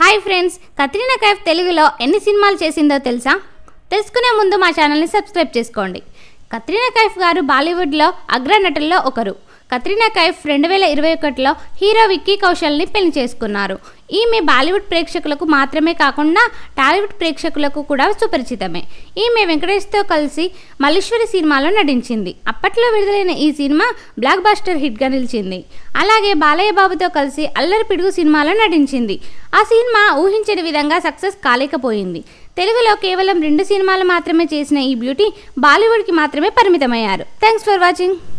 hi friends Katrina Kaif తెలుగులో ఎన్ని సినిమాలు చేసిందో తెలుసా తెలుసుకునే ముందు మా ఛానల్ని సబ్స్క్రైబ్ చేసుకోండి కత్రినా కైఫ్ గారు బాలీవుడ్లో అగ్ర నటుల్లో ఒకరు కత్రినా కైఫ్ రెండు వేల ఇరవై ఒకటిలో హీరో విక్కీ కౌశల్ని పెళ్లి చేసుకున్నారు ఈమె బాలీవుడ్ ప్రేక్షకులకు మాత్రమే కాకుండా టాలీవుడ్ ప్రేక్షకులకు కూడా సుపరిచితమే ఈమె వెంకటేష్తో కలిసి మల్లేశ్వరి సినిమాలో నటించింది అప్పట్లో విడుదలైన ఈ సినిమా బ్లాక్ బాస్టర్ హిట్గా నిలిచింది అలాగే బాలయ్య బాబుతో కలిసి అల్లరి పిడుగు సినిమాలో నటించింది ఆ సినిమా ఊహించని విధంగా సక్సెస్ కాలేకపోయింది తెలుగులో కేవలం రెండు సినిమాలు మాత్రమే చేసిన ఈ బ్యూటీ బాలీవుడ్కి మాత్రమే పరిమితమయ్యారు థ్యాంక్స్ ఫర్ వాచింగ్